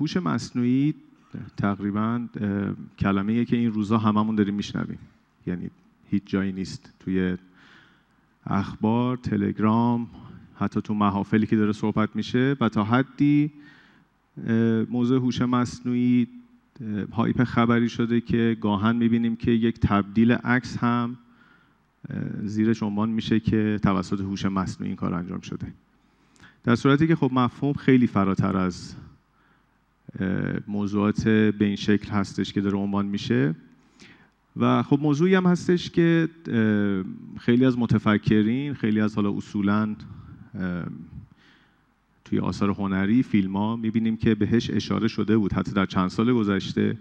هوش مصنوعی تقریبا کلمه که این روزها هممون داریم میشنویم یعنی هیچ جایی نیست توی اخبار تلگرام حتی تو محافلی که داره صحبت میشه و تا حدی موضوع هوش مصنوعی هایپ خبری شده که گاهن میبینیم که یک تبدیل عکس هم زیرش عنوان میشه که توسط هوش مصنوعی این کار انجام شده در صورتی که خب مفهوم خیلی فراتر از موضوعات به این شکل هستش که داره عنوان میشه و خب موضوعی هم هستش که خیلی از متفکرین خیلی از حالا اصولا توی آثار هنری فیلم ها میبینیم که بهش اشاره شده بود حتی در چند سال گذشته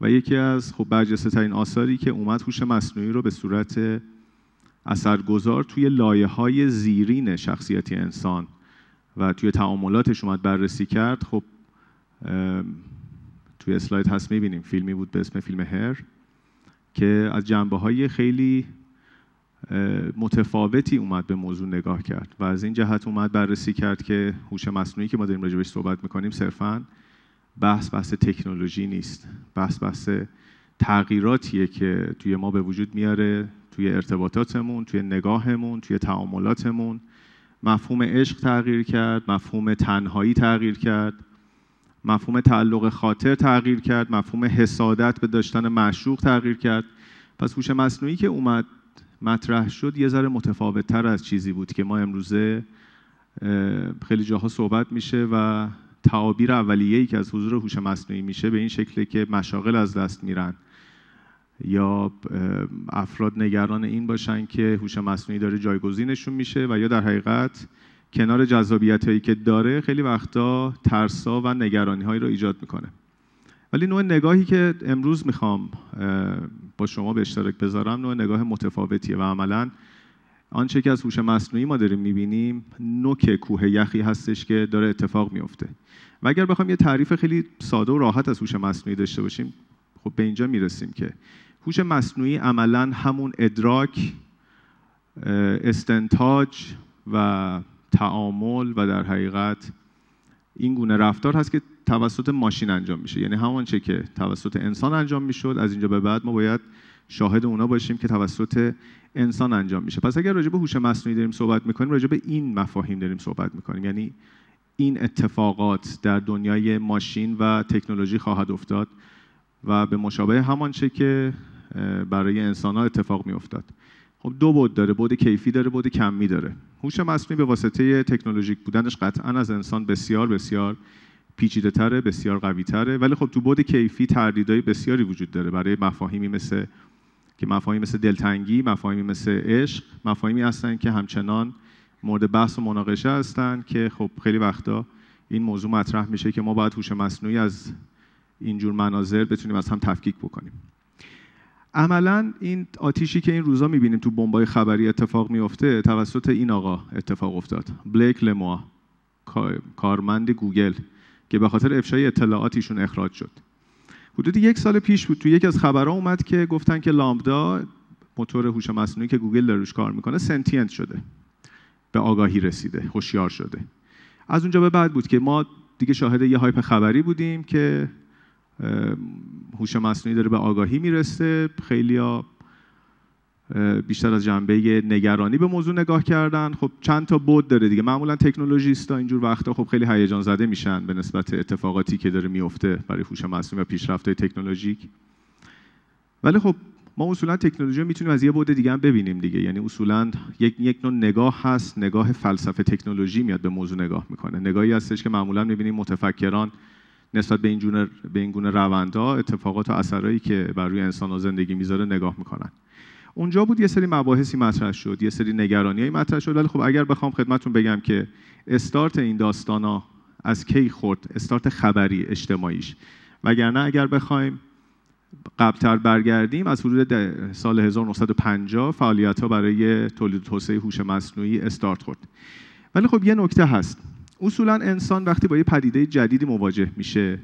و یکی از خب برجسته ترین آثاری که اومد هوش مصنوعی رو به صورت اثرگذار توی لایه های زیرین شخصیتی انسان و توی تعاملاتش اومد بررسی کرد خب توی اسلاید هست می‌بینیم، فیلمی بود به اسم فیلم هر که از جنبه‌های خیلی متفاوتی اومد به موضوع نگاه کرد و از این جهت اومد بررسی کرد که هوش مصنوعی که ما داریم راجبش صحبت می‌کنیم صرفا بحث بحث تکنولوژی نیست بحث بحث تغییراتیه که توی ما به وجود میاره توی ارتباطاتمون توی نگاهمون توی تعاملاتمون مفهوم عشق تغییر کرد مفهوم تنهایی تغییر کرد مفهوم تعلق خاطر تغییر کرد مفهوم حسادت به داشتن معشوق تغییر کرد پس هوش مصنوعی که اومد مطرح شد یه ذره متفاوت تر از چیزی بود که ما امروزه خیلی جاها صحبت میشه و تعابیر اولیه ای که از حضور هوش مصنوعی میشه به این شکله که مشاغل از دست میرن یا افراد نگران این باشن که هوش مصنوعی داره جایگزینشون میشه و یا در حقیقت کنار جذابیت هایی که داره خیلی وقتا ترسا و نگرانی هایی رو ایجاد میکنه ولی نوع نگاهی که امروز میخوام با شما به اشتراک بذارم نوع نگاه متفاوتیه و عملا آنچه که از هوش مصنوعی ما داریم میبینیم نوک کوه یخی هستش که داره اتفاق میفته و اگر بخوام یه تعریف خیلی ساده و راحت از هوش مصنوعی داشته باشیم خب به اینجا میرسیم که هوش مصنوعی عملا همون ادراک استنتاج و تعامل و در حقیقت این گونه رفتار هست که توسط ماشین انجام میشه یعنی همان چه که توسط انسان انجام میشد از اینجا به بعد ما باید شاهد اونا باشیم که توسط انسان انجام میشه پس اگر راجع به هوش مصنوعی داریم صحبت میکنیم راجع به این مفاهیم داریم صحبت میکنیم یعنی این اتفاقات در دنیای ماشین و تکنولوژی خواهد افتاد و به مشابه همان چه که برای انسان ها اتفاق می افتاد خب دو بود داره بود کیفی داره بود کمی داره هوش مصنوعی به واسطه تکنولوژیک بودنش قطعا از انسان بسیار بسیار پیچیده تره بسیار قوی تره ولی خب تو بود کیفی تردیدهای بسیاری وجود داره برای مفاهیمی مثل که مفاهیمی مثل دلتنگی مفاهیمی مثل عشق مفاهیمی هستن که همچنان مورد بحث و مناقشه هستن که خب خیلی وقتا این موضوع مطرح میشه که ما باید هوش مصنوعی از اینجور مناظر بتونیم از هم تفکیک بکنیم عملا این آتیشی که این روزا میبینیم تو بمبای خبری اتفاق میفته توسط این آقا اتفاق افتاد بلیک لموا کارمند گوگل که به خاطر افشای اطلاعاتیشون اخراج شد حدود یک سال پیش بود تو یکی از خبرها اومد که گفتن که لامبدا موتور هوش مصنوعی که گوگل داره روش کار میکنه سنتینت شده به آگاهی رسیده هوشیار شده از اونجا به بعد بود که ما دیگه شاهد یه هایپ خبری بودیم که هوش مصنوعی داره به آگاهی میرسه خیلی بیشتر از جنبه نگرانی به موضوع نگاه کردن خب چند تا بود داره دیگه معمولا ها اینجور وقتا خب خیلی هیجان زده میشن به نسبت اتفاقاتی که داره میفته برای هوش مصنوعی و پیشرفت‌های تکنولوژیک ولی خب ما اصولا تکنولوژی میتونیم از یه بعد دیگه هم ببینیم دیگه یعنی اصولا یک یک نوع نگاه هست نگاه فلسفه تکنولوژی میاد به موضوع نگاه میکنه نگاهی هستش که معمولا میبینیم متفکران نسبت به این, به اتفاقات و اثرایی که بر روی انسان و زندگی میذاره نگاه میکنن اونجا بود یه سری مباحثی مطرح شد یه سری نگرانیایی مطرح شد ولی خب اگر بخوام خدمتون بگم که استارت این داستانا از کی خورد استارت خبری اجتماعیش وگرنه اگر بخوایم قبلتر برگردیم از حدود سال 1950 فعالیت ها برای تولید توسعه هوش مصنوعی استارت خورد ولی خب یه نکته هست اصولا انسان وقتی با یه پدیده جدیدی مواجه میشه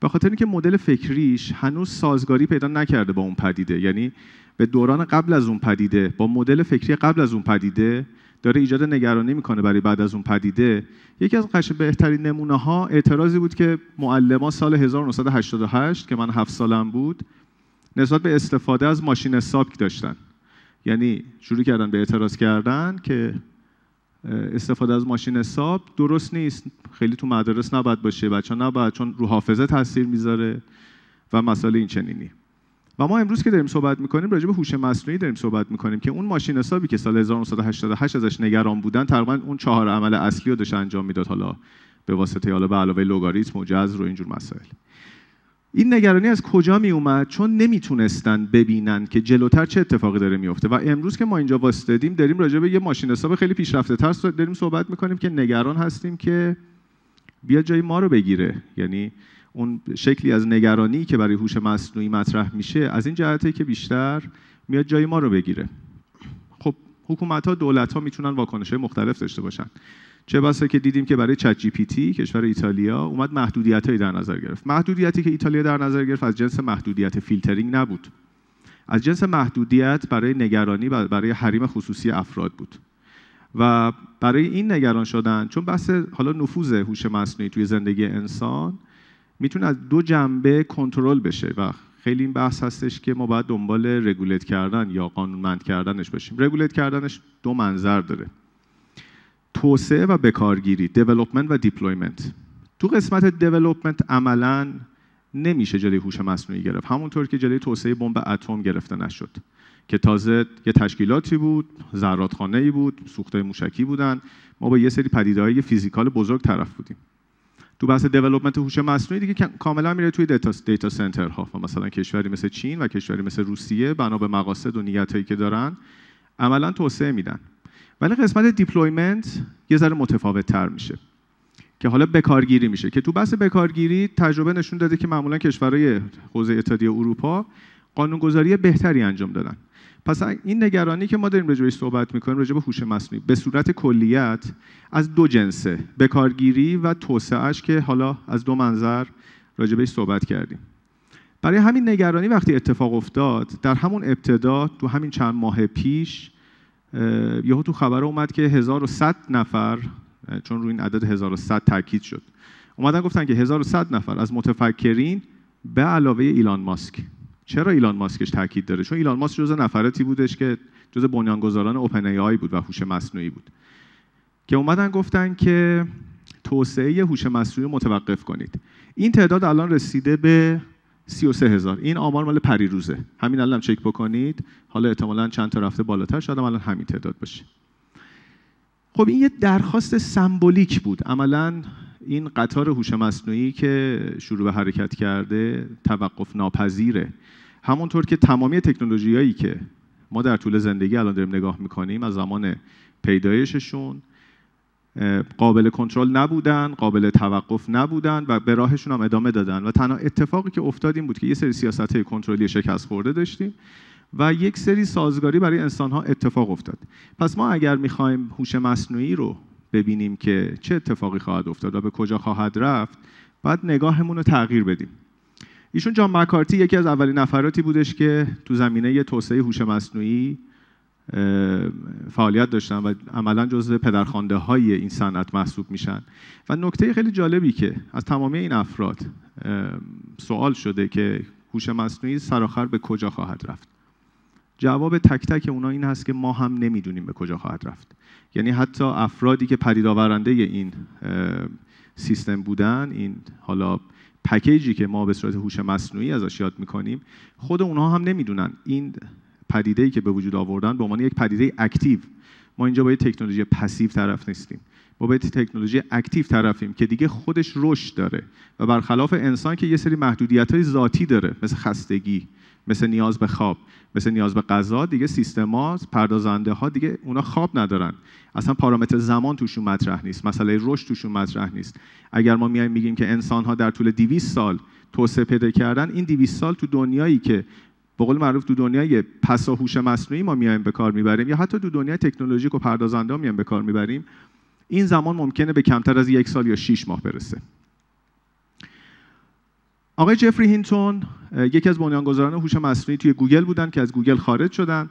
به خاطر اینکه مدل فکریش هنوز سازگاری پیدا نکرده با اون پدیده یعنی به دوران قبل از اون پدیده با مدل فکری قبل از اون پدیده داره ایجاد نگرانی میکنه برای بعد از اون پدیده یکی از قش بهترین نمونه ها اعتراضی بود که معلما سال 1988 که من هفت سالم بود نسبت به استفاده از ماشین حساب داشتن یعنی شروع کردن به اعتراض کردن که استفاده از ماشین حساب درست نیست خیلی تو مدارس نباید باشه بچه نباید چون رو حافظه تاثیر میذاره و مسئله این چنینی و ما امروز که داریم صحبت میکنیم راجع به هوش مصنوعی داریم صحبت میکنیم که اون ماشین حسابی که سال 1988 ازش نگران بودن تقریبا اون چهار عمل اصلی رو داشت انجام میداد حالا به واسطه حالا به علاوه لوگاریتم و جذر و اینجور مسائل این نگرانی از کجا می اومد چون نمیتونستن ببینن که جلوتر چه اتفاقی داره میفته و امروز که ما اینجا واستادیم داریم راجع به یه ماشین حساب خیلی پیشرفته تر داریم صحبت میکنیم که نگران هستیم که بیا جای ما رو بگیره یعنی اون شکلی از نگرانی که برای هوش مصنوعی مطرح میشه از این جهته که بیشتر میاد جای ما رو بگیره خب حکومت ها دولت ها میتونن واکنش های مختلف داشته باشن چه بسا که دیدیم که برای چت جی پی تی کشور ایتالیا اومد محدودیت هایی در نظر گرفت محدودیتی که ایتالیا در نظر گرفت از جنس محدودیت فیلترینگ نبود از جنس محدودیت برای نگرانی برای حریم خصوصی افراد بود و برای این نگران شدن چون بحث حالا نفوذ هوش مصنوعی توی زندگی انسان میتونه از دو جنبه کنترل بشه و خیلی این بحث هستش که ما باید دنبال رگولت کردن یا قانونمند کردنش باشیم رگولیت کردنش دو منظر داره توسعه و بکارگیری development و deployment تو قسمت development عملا نمیشه جلوی هوش مصنوعی گرفت همونطور که جلوی توسعه بمب اتم گرفته نشد که تازه یه تشکیلاتی بود زرادخانه ای بود سوخته موشکی بودن ما با یه سری پدیده‌های فیزیکال بزرگ طرف بودیم تو بحث دیولپمنت هوش مصنوعی دیگه کاملا میره توی دیتا دیتا ها، و مثلا کشوری مثل چین و کشوری مثل روسیه بنا به مقاصد و نیتایی که دارن عملا توسعه میدن ولی قسمت دیپلویمنت یه ذره متفاوت تر میشه که حالا بکارگیری میشه که تو بحث بکارگیری تجربه نشون داده که معمولا کشورهای حوزه اتحادیه اروپا قانونگذاری بهتری انجام دادن پس این نگرانی که ما داریم بهش صحبت میکنیم به هوش مصنوعی به صورت کلیت از دو جنسه بکارگیری و توسعهش که حالا از دو منظر بهش صحبت کردیم برای همین نگرانی وقتی اتفاق افتاد در همون ابتدا تو همین چند ماه پیش یهو تو خبر اومد که 1100 نفر چون روی این عدد 1100 تاکید شد اومدن گفتن که 1100 نفر از متفکرین به علاوه ایلان ماسک چرا ایلان ماسکش تاکید داره چون ایلان ماسک جزء نفراتی بودش که جزء بنیانگذاران اوپن ای آی بود و هوش مصنوعی بود که اومدن گفتن که توسعه هوش مصنوعی متوقف کنید این تعداد الان رسیده به 33 هزار این آمار مال پریروزه همین الان چک بکنید حالا احتمالا چند تا رفته بالاتر شاید الان همین تعداد باشه خب این یه درخواست سمبولیک بود عملا این قطار هوش مصنوعی که شروع به حرکت کرده توقف ناپذیره همونطور که تمامی تکنولوژیایی که ما در طول زندگی الان داریم نگاه میکنیم از زمان پیدایششون قابل کنترل نبودن قابل توقف نبودن و به راهشون هم ادامه دادن و تنها اتفاقی که افتاد این بود که یه سری سیاست کنترلی شکست خورده داشتیم و یک سری سازگاری برای انسانها اتفاق افتاد پس ما اگر میخوایم هوش مصنوعی رو ببینیم که چه اتفاقی خواهد افتاد و به کجا خواهد رفت باید نگاهمون رو تغییر بدیم ایشون جان مکارتی یکی از اولین نفراتی بودش که تو زمینه توسعه هوش مصنوعی فعالیت داشتن و عملا جزو پدرخوانده های این صنعت محسوب میشن و نکته خیلی جالبی که از تمامی این افراد سوال شده که هوش مصنوعی سراخر به کجا خواهد رفت جواب تک تک اونا این هست که ما هم نمیدونیم به کجا خواهد رفت یعنی حتی افرادی که پدیدآورنده این سیستم بودن این حالا پکیجی که ما به صورت هوش مصنوعی ازش یاد میکنیم خود اونها هم نمیدونن این پدیده‌ای که به وجود آوردن به عنوان یک پدیده اکتیو ما اینجا با تکنولوژی پسیو طرف نیستیم ما با تکنولوژی اکتیو طرفیم که دیگه خودش رشد داره و برخلاف انسان که یه سری محدودیت‌های ذاتی داره مثل خستگی مثل نیاز به خواب مثل نیاز به غذا دیگه سیستما پردازنده ها دیگه اونا خواب ندارن اصلا پارامتر زمان توشون مطرح نیست مسئله رشد توشون مطرح نیست اگر ما میایم میگیم که انسان ها در طول 200 سال توسعه پیدا کردن این 200 سال تو دنیایی که به قول معروف تو دنیای پسا هوش مصنوعی ما میایم به کار میبریم یا حتی دو دنیای تکنولوژیک و پردازنده میایم به کار میبریم این زمان ممکنه به کمتر از یک سال یا 6 ماه برسه آقای جفری هینتون یکی از بنیانگذاران هوش مصنوعی توی گوگل بودن که از گوگل خارج شدن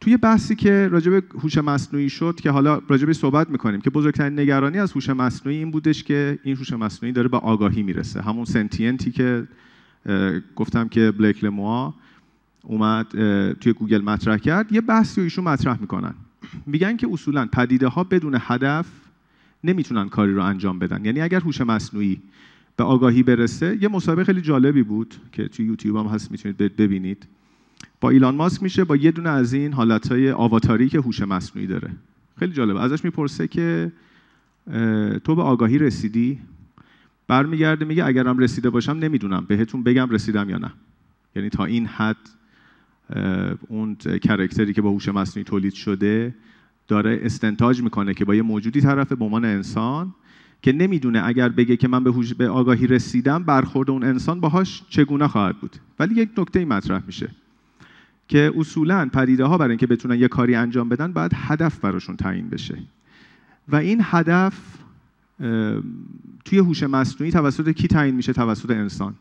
توی بحثی که راجع به هوش مصنوعی شد که حالا راجع به صحبت میکنیم که بزرگترین نگرانی از هوش مصنوعی این بودش که این هوش مصنوعی داره به آگاهی میرسه همون سنتینتی که گفتم که بلک اومد توی گوگل مطرح کرد یه بحثی رو ایشون مطرح میکنن میگن که اصولا پدیده ها بدون هدف نمیتونن کاری رو انجام بدن یعنی اگر هوش مصنوعی به آگاهی برسه یه مسابقه خیلی جالبی بود که توی یوتیوب هم هست میتونید ببینید با ایلان ماسک میشه با یه دونه از این های آواتاری که هوش مصنوعی داره خیلی جالبه ازش میپرسه که تو به آگاهی رسیدی برمیگرده میگه اگرم رسیده باشم نمیدونم بهتون بگم رسیدم یا نه یعنی تا این حد اون کرکتری که با هوش مصنوعی تولید شده داره استنتاج میکنه که با یه موجودی طرفه به عنوان انسان که نمیدونه اگر بگه که من به, هوش به آگاهی رسیدم برخورد اون انسان باهاش چگونه خواهد بود ولی یک نکته مطرح میشه که اصولا پدیده ها برای اینکه بتونن یه کاری انجام بدن باید هدف براشون تعیین بشه و این هدف توی هوش مصنوعی توسط کی تعیین میشه توسط انسان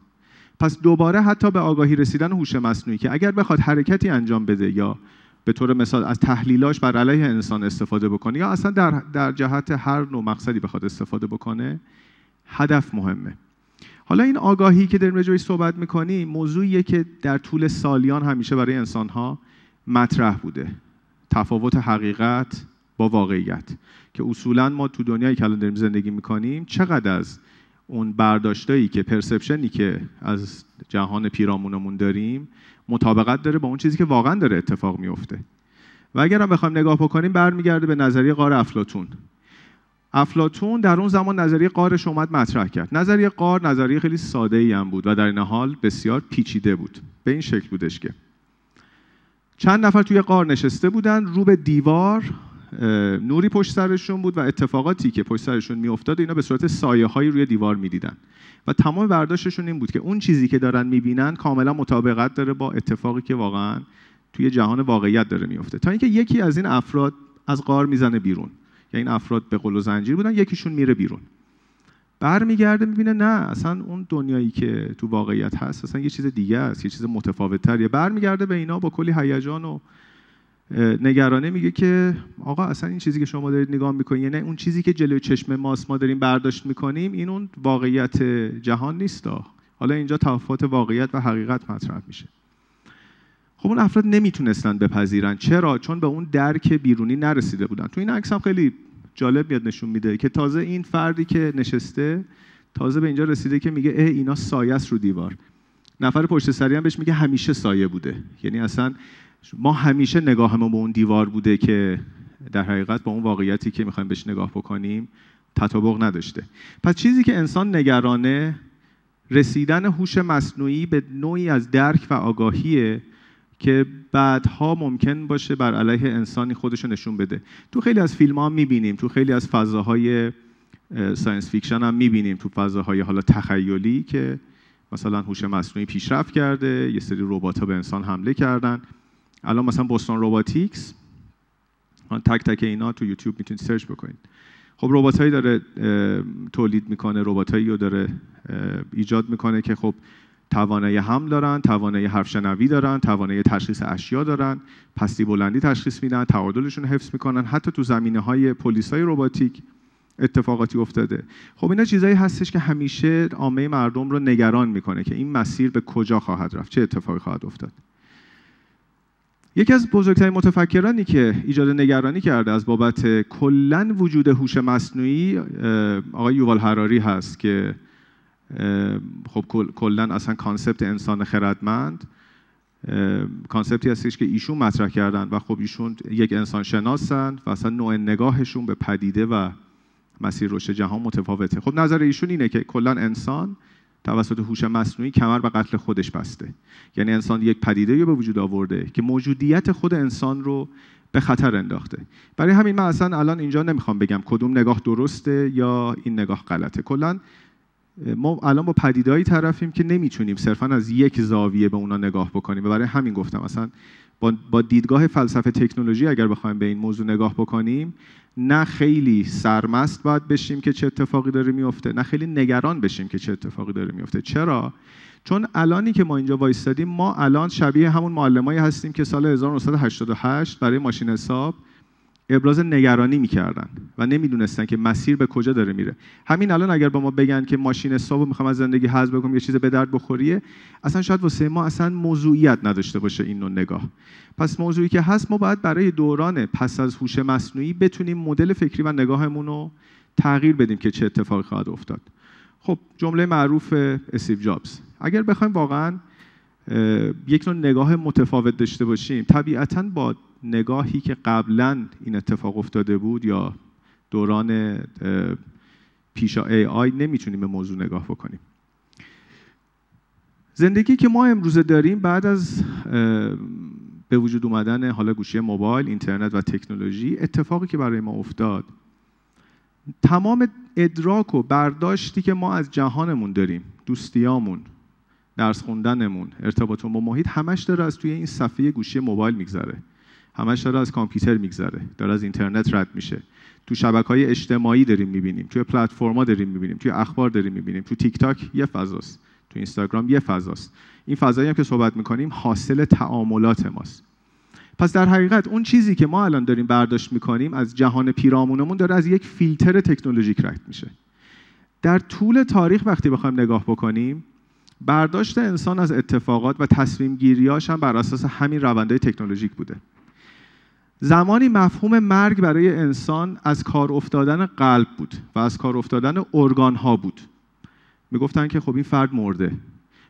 پس دوباره حتی به آگاهی رسیدن هوش مصنوعی که اگر بخواد حرکتی انجام بده یا به طور مثال از تحلیلاش بر علیه انسان استفاده بکنه یا اصلا در, در جهت هر نوع مقصدی بخواد استفاده بکنه هدف مهمه حالا این آگاهی که داریم رجوعی صحبت میکنیم موضوعیه که در طول سالیان همیشه برای انسانها مطرح بوده تفاوت حقیقت با واقعیت که اصولا ما تو دنیایی که الان داریم زندگی میکنیم چقدر از اون برداشتایی که پرسپشنی که از جهان پیرامونمون داریم مطابقت داره با اون چیزی که واقعا داره اتفاق میفته و اگر هم بخوایم نگاه بکنیم برمیگرده به نظریه قار افلاتون افلاتون در اون زمان نظریه قارش اومد مطرح کرد نظریه قار نظریه خیلی ساده ای هم بود و در این حال بسیار پیچیده بود به این شکل بودش که چند نفر توی قار نشسته بودن رو به دیوار نوری پشت سرشون بود و اتفاقاتی که پشت سرشون میافتاد اینا به صورت سایه های روی دیوار میدیدن و تمام برداشتشون این بود که اون چیزی که دارن میبینن کاملا مطابقت داره با اتفاقی که واقعا توی جهان واقعیت داره میفته تا اینکه یکی از این افراد از غار میزنه بیرون یا یعنی این افراد به قل و زنجیر بودن یکیشون میره بیرون برمیگرده میبینه نه اصلا اون دنیایی که تو واقعیت هست اصلا یه چیز دیگه است یه چیز متفاوت تریه برمیگرده به اینا با کلی هیجان و نگرانه میگه که آقا اصلا این چیزی که شما دارید نگاه میکنید یعنی اون چیزی که جلوی چشم ماست ما داریم برداشت میکنیم این اون واقعیت جهان نیست حالا اینجا تفاوت واقعیت و حقیقت مطرح میشه خب اون افراد نمیتونستن بپذیرن چرا چون به اون درک بیرونی نرسیده بودن تو این عکس هم خیلی جالب میاد نشون میده که تازه این فردی که نشسته تازه به اینجا رسیده که میگه اینا سایه رو دیوار نفر پشت سری هم بهش میگه همیشه سایه بوده یعنی اصلا ما همیشه نگاهمون به اون دیوار بوده که در حقیقت با اون واقعیتی که میخوایم بهش نگاه بکنیم تطابق نداشته پس چیزی که انسان نگرانه رسیدن هوش مصنوعی به نوعی از درک و آگاهیه که بعدها ممکن باشه بر علیه انسانی خودش نشون بده تو خیلی از فیلم ها میبینیم تو خیلی از فضاهای ساینس فیکشن هم میبینیم تو فضاهای حالا تخیلی که مثلا هوش مصنوعی پیشرفت کرده یه سری ها به انسان حمله کردن الان مثلا بوستون روباتیکس تک تک اینا تو یوتیوب میتونید سرچ بکنید خب هایی داره تولید میکنه رباتایی رو داره ایجاد میکنه که خب توانایی هم دارن توانایی حرف شنوی دارن توانایی تشخیص اشیا دارن پستی بلندی تشخیص میدن تعادلشون حفظ میکنن حتی تو زمینه های پلیس های رباتیک اتفاقاتی افتاده خب اینا چیزایی هستش که همیشه عامه مردم رو نگران میکنه که این مسیر به کجا خواهد رفت چه اتفاقی خواهد افتاد یکی از بزرگترین متفکرانی که ایجاد نگرانی کرده از بابت کلا وجود هوش مصنوعی آقای یووال هراری هست که خب کلا اصلا کانسپت انسان خردمند کانسپتی هستش که ایشون مطرح کردن و خب ایشون یک انسان شناسند و اصلا نوع نگاهشون به پدیده و مسیر رشد جهان متفاوته خب نظر ایشون اینه که کلا انسان توسط هوش مصنوعی کمر به قتل خودش بسته یعنی انسان یک پدیده به وجود آورده که موجودیت خود انسان رو به خطر انداخته برای همین من اصلا الان اینجا نمیخوام بگم کدوم نگاه درسته یا این نگاه غلطه کلا ما الان با پدیدهایی طرفیم که نمیتونیم صرفا از یک زاویه به اونا نگاه بکنیم و برای همین گفتم اصلا با دیدگاه فلسفه تکنولوژی اگر بخوایم به این موضوع نگاه بکنیم نه خیلی سرمست باید بشیم که چه اتفاقی داره میفته نه خیلی نگران بشیم که چه اتفاقی داره میفته چرا چون الانی که ما اینجا وایستادیم ما الان شبیه همون معلمایی هستیم که سال 1988 برای ماشین حساب ابراز نگرانی میکردن و نمیدونستن که مسیر به کجا داره میره همین الان اگر با ما بگن که ماشین حسابو میخوام از زندگی حذف بکنم یه چیز به درد بخوریه اصلا شاید واسه ما اصلا موضوعیت نداشته باشه این نوع نگاه پس موضوعی که هست ما باید برای دوران پس از هوش مصنوعی بتونیم مدل فکری و نگاهمون رو تغییر بدیم که چه اتفاقی خواهد افتاد خب جمله معروف استیو جابز اگر بخوایم واقعا یک نوع نگاه متفاوت داشته باشیم طبیعتا با نگاهی که قبلا این اتفاق افتاده بود یا دوران پیشا ای آی نمیتونیم به موضوع نگاه بکنیم زندگی که ما امروزه داریم بعد از به وجود اومدن حالا گوشی موبایل، اینترنت و تکنولوژی اتفاقی که برای ما افتاد تمام ادراک و برداشتی که ما از جهانمون داریم دوستیامون درس خوندنمون ارتباطمون با محیط همش داره از توی این صفحه گوشی موبایل میگذره همش داره از کامپیوتر میگذره داره از اینترنت رد میشه تو شبکه های اجتماعی داریم میبینیم توی پلتفرما داریم میبینیم توی اخبار داریم میبینیم تو تیک تاک یه فضاست تو اینستاگرام یه فضاست این فضایی که صحبت میکنیم حاصل تعاملات ماست پس در حقیقت اون چیزی که ما الان داریم برداشت میکنیم از جهان پیرامونمون داره از یک فیلتر تکنولوژیک رد میشه در طول تاریخ وقتی بخوایم نگاه بکنیم برداشت انسان از اتفاقات و تصمیم گیریاش هم بر اساس همین روندهای تکنولوژیک بوده زمانی مفهوم مرگ برای انسان از کار افتادن قلب بود و از کار افتادن ارگان ها بود میگفتن که خب این فرد مرده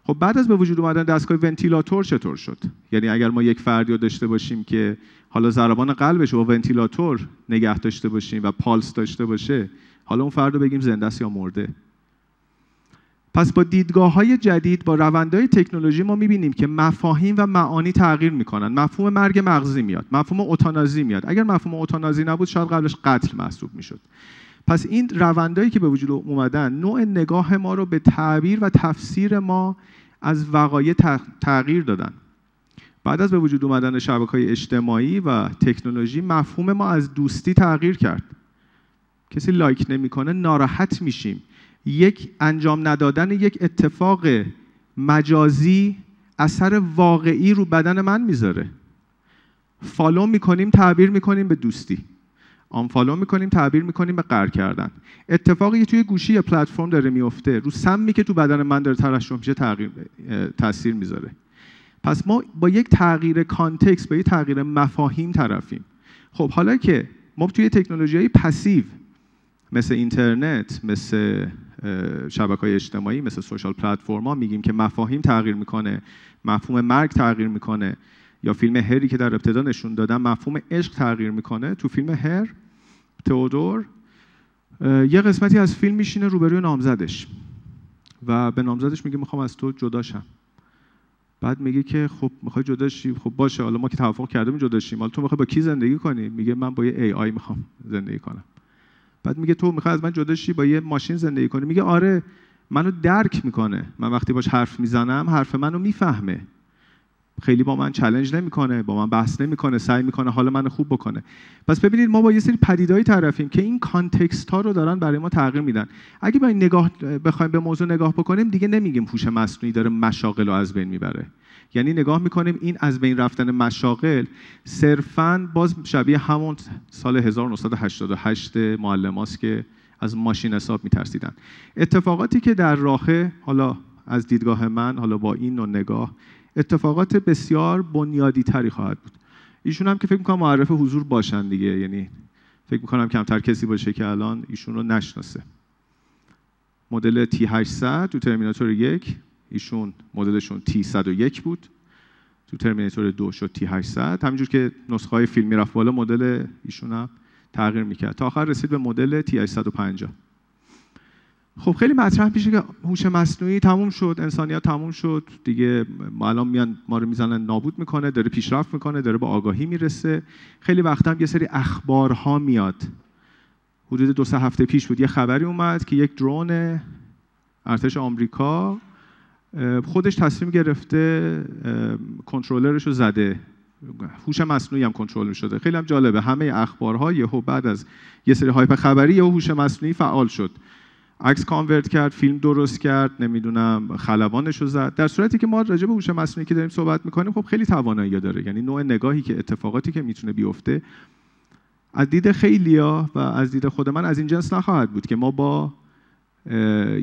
خب بعد از به وجود اومدن دستگاه ونتیلاتور چطور شد یعنی اگر ما یک فردی رو داشته باشیم که حالا ضربان قلبش با ونتیلاتور نگه داشته باشیم و پالس داشته باشه حالا اون فرد رو بگیم زنده است یا مرده پس با دیدگاه های جدید با روندهای تکنولوژی ما میبینیم که مفاهیم و معانی تغییر میکنن مفهوم مرگ مغزی میاد مفهوم اتانازی میاد اگر مفهوم اتانازی نبود شاید قبلش قتل محسوب میشد پس این روندهایی که به وجود اومدن نوع نگاه ما رو به تعبیر و تفسیر ما از وقایع تغییر دادن بعد از به وجود اومدن شبکه های اجتماعی و تکنولوژی مفهوم ما از دوستی تغییر کرد کسی لایک نمیکنه ناراحت میشیم یک انجام ندادن یک اتفاق مجازی اثر واقعی رو بدن من میذاره فالو میکنیم تعبیر میکنیم به دوستی آنفالو میکنیم تعبیر میکنیم به قر کردن اتفاقی که توی گوشی یا پلتفرم داره میفته رو سمی که تو بدن من داره ترشح میشه تغییر تاثیر میذاره پس ما با یک تغییر کانتکست با یک تغییر مفاهیم طرفیم خب حالا که ما توی تکنولوژی های پسیو مثل اینترنت مثل شبکه های اجتماعی مثل سوشال ها میگیم که مفاهیم تغییر میکنه مفهوم مرگ تغییر میکنه یا فیلم هری که در ابتدا نشون دادم مفهوم عشق تغییر میکنه تو فیلم هر تئودور یه قسمتی از فیلم میشینه روبروی نامزدش و به نامزدش میگه میخوام از تو جداشم بعد میگه که خب میخوای جداشی خب باشه حالا ما که توافق کردیم شیم حالا تو میخوای با کی زندگی کنی میگه من با یه A.I آی میخوام زندگی کنم بعد میگه تو میخوای از من جدا با یه ماشین زندگی کنی میگه آره منو درک میکنه من وقتی باش حرف میزنم حرف منو میفهمه خیلی با من چلنج نمیکنه با من بحث نمیکنه سعی میکنه حال منو خوب بکنه پس ببینید ما با یه سری پدیدایی طرفیم که این کانتکست ها رو دارن برای ما تغییر میدن اگه با این نگاه بخوایم به موضوع نگاه بکنیم دیگه نمیگیم هوش مصنوعی داره مشاغل رو از بین میبره یعنی نگاه میکنیم این از بین رفتن مشاغل صرفا باز شبیه همون سال 1988 معلم که از ماشین حساب میترسیدن اتفاقاتی که در راهه حالا از دیدگاه من حالا با این نوع نگاه اتفاقات بسیار بنیادی تری خواهد بود ایشون هم که فکر میکنم معرف حضور باشن دیگه یعنی فکر میکنم کمتر کسی باشه که الان ایشون رو نشناسه مدل T800 تو ترمیناتور یک ایشون مدلشون تی 101 بود تو ترمیناتور دو شد تی 800 همینجور که نسخه های فیلم رفت بالا مدل ایشون هم تغییر میکرد تا آخر رسید به مدل تی 850 خب خیلی مطرح میشه که هوش مصنوعی تموم شد انسانیت تموم شد دیگه الان میان ما رو میزنن نابود میکنه داره پیشرفت میکنه داره به آگاهی میرسه خیلی وقتا هم یه سری اخبارها میاد حدود دو سه هفته پیش بود یه خبری اومد که یک درون ارتش آمریکا خودش تصمیم گرفته کنترلرش رو زده هوش مصنوعی هم کنترل شده خیلی هم جالبه همه اخبارها یهو بعد از یه سری هایپ خبری یهو هوش مصنوعی فعال شد عکس کانورت کرد فیلم درست کرد نمیدونم خلبانش رو زد در صورتی که ما راجع به هوش مصنوعی که داریم صحبت میکنیم خب خیلی توانایی داره یعنی نوع نگاهی که اتفاقاتی که میتونه بیفته از دید خیلیا و از دید خود من از این جنس نخواهد بود که ما با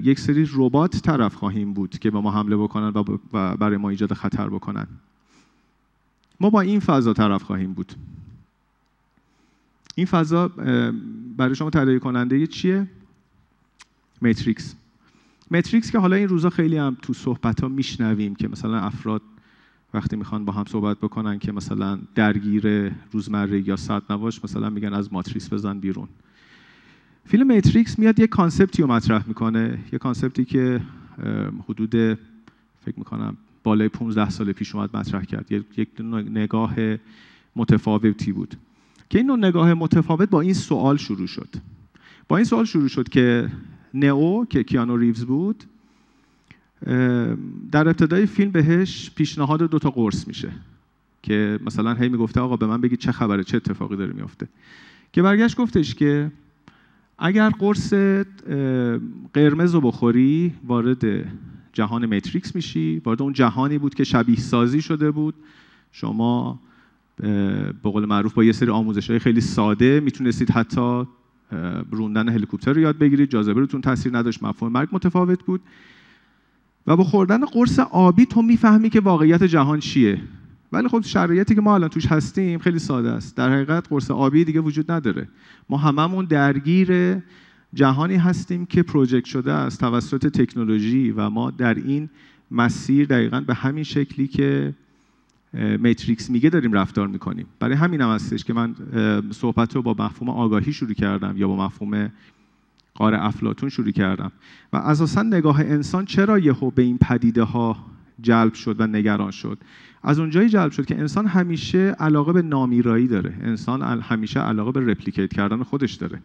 یک سری ربات طرف خواهیم بود که به ما حمله بکنن و برای ما ایجاد خطر بکنن ما با این فضا طرف خواهیم بود این فضا برای شما تدایی کننده چیه متریکس متریکس که حالا این روزا خیلی هم تو صحبت ها میشنویم که مثلا افراد وقتی میخوان با هم صحبت بکنن که مثلا درگیر روزمره یا ساعت نواش مثلا میگن از ماتریس بزن بیرون فیلم متریکس میاد یه کانسپتی رو مطرح میکنه یه کانسپتی که حدود فکر میکنم بالای 15 سال پیش اومد مطرح کرد یک نگاه متفاوتی بود که این نوع نگاه متفاوت با این سوال شروع شد با این سوال شروع شد که نئو که کیانو ریوز بود در ابتدای فیلم بهش پیشنهاد دو تا قرص میشه که مثلا هی میگفته آقا به من بگید چه خبره چه اتفاقی داره میفته که برگشت گفتش که اگر قرص قرمز رو بخوری وارد جهان متریکس میشی وارد اون جهانی بود که شبیه سازی شده بود شما به قول معروف با یه سری آموزش های خیلی ساده میتونستید حتی روندن هلیکوپتر رو یاد بگیرید جاذبه روتون تاثیر نداشت مفهوم مرگ متفاوت بود و با خوردن قرص آبی تو میفهمی که واقعیت جهان چیه ولی خب شرایطی که ما الان توش هستیم خیلی ساده است در حقیقت قرص آبی دیگه وجود نداره ما هممون درگیر جهانی هستیم که پروژکت شده است توسط تکنولوژی و ما در این مسیر دقیقا به همین شکلی که میتریکس میگه داریم رفتار میکنیم برای همین هم هستش که من صحبت رو با مفهوم آگاهی شروع کردم یا با مفهوم قار افلاتون شروع کردم و اساسا نگاه انسان چرا یهو به این پدیده ها جلب شد و نگران شد از اونجایی جلب شد که انسان همیشه علاقه به نامیرایی داره انسان همیشه علاقه به رپلیکیت کردن خودش داره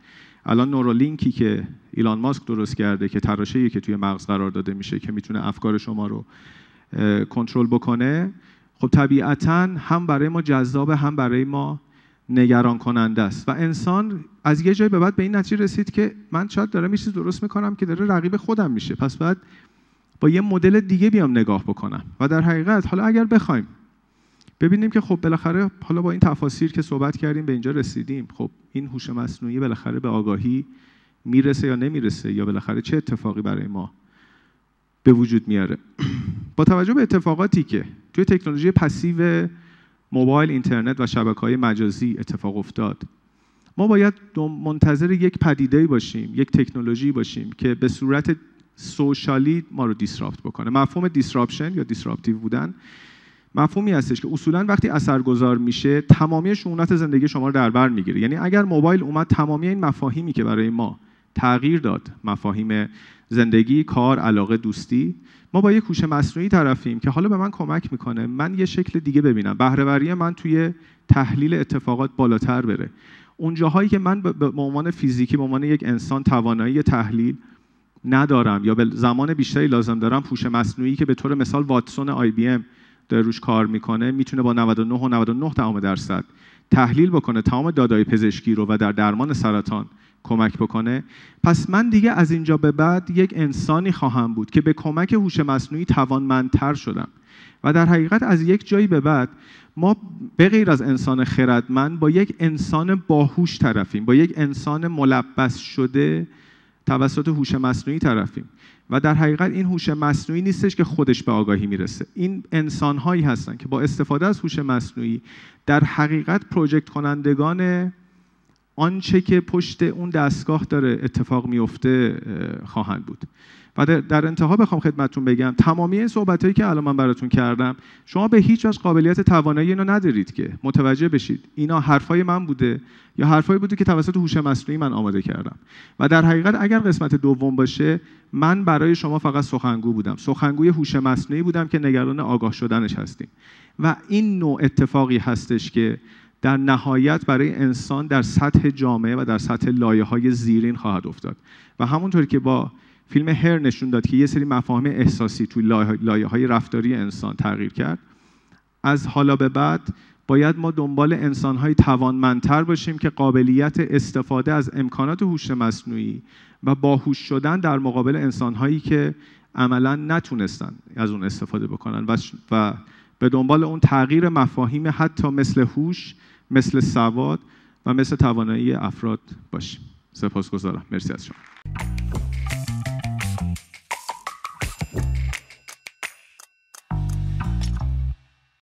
الان نورولینکی که ایلان ماسک درست کرده که تراشه که توی مغز قرار داده میشه که میتونه افکار شما رو کنترل بکنه خب طبیعتا هم برای ما جذاب هم برای ما نگران کننده است و انسان از یه جای به بعد به این نتیجه رسید که من شاید دارم یه چیز درست میکنم که داره رقیب خودم میشه پس بعد با یه مدل دیگه بیام نگاه بکنم و در حقیقت حالا اگر بخوایم ببینیم که خب بالاخره حالا با این تفاسیر که صحبت کردیم به اینجا رسیدیم خب این هوش مصنوعی بالاخره به آگاهی میرسه یا نمیرسه یا بالاخره چه اتفاقی برای ما به وجود میاره با توجه به اتفاقاتی که توی تکنولوژی پسیو موبایل اینترنت و شبکه های مجازی اتفاق افتاد ما باید منتظر یک پدیده باشیم یک تکنولوژی باشیم که به صورت سوشالی ما رو دیسراپت بکنه مفهوم دیسراپشن یا دیسراپتیو بودن مفهومی هستش که اصولا وقتی اثرگذار میشه تمامی شونت زندگی شما رو در بر میگیره یعنی اگر موبایل اومد تمامی این مفاهیمی که برای ما تغییر داد مفاهیم زندگی کار علاقه دوستی ما با یه کوشه مصنوعی طرفیم که حالا به من کمک میکنه من یه شکل دیگه ببینم بهرهوری من توی تحلیل اتفاقات بالاتر بره اونجاهایی که من به عنوان فیزیکی به عنوان یک انسان توانایی تحلیل ندارم یا به زمان بیشتری لازم دارم هوش مصنوعی که به طور مثال واتسون آی بی ام داره روش کار میکنه میتونه با 99 و 99 تمام درصد تحلیل بکنه تمام دادای پزشکی رو و در درمان سرطان کمک بکنه پس من دیگه از اینجا به بعد یک انسانی خواهم بود که به کمک هوش مصنوعی توانمندتر شدم و در حقیقت از یک جایی به بعد ما به غیر از انسان خردمند با یک انسان باهوش طرفیم با یک انسان ملبس شده توسط هوش مصنوعی طرفیم و در حقیقت این هوش مصنوعی نیستش که خودش به آگاهی میرسه این انسان هایی هستن که با استفاده از هوش مصنوعی در حقیقت پروژکت کنندگان آنچه که پشت اون دستگاه داره اتفاق میفته خواهند بود و در انتها بخوام خدمتتون بگم تمامی این صحبت هایی که الان من براتون کردم شما به هیچ از قابلیت توانایی اینو ندارید که متوجه بشید اینا حرفای من بوده یا حرفایی بوده که توسط هوش مصنوعی من آماده کردم و در حقیقت اگر قسمت دوم باشه من برای شما فقط سخنگو بودم سخنگوی هوش مصنوعی بودم که نگران آگاه شدنش هستیم و این نوع اتفاقی هستش که در نهایت برای انسان در سطح جامعه و در سطح لایه‌های زیرین خواهد افتاد و همونطور که با فیلم هر نشون داد که یه سری مفاهیم احساسی توی لایه های رفتاری انسان تغییر کرد از حالا به بعد باید ما دنبال های توانمندتر باشیم که قابلیت استفاده از امکانات هوش مصنوعی و باهوش شدن در مقابل هایی که عملا نتونستن از اون استفاده بکنن و, و به دنبال اون تغییر مفاهیم حتی مثل هوش مثل سواد و مثل توانایی افراد باشیم سپاسگزارم مرسی از شما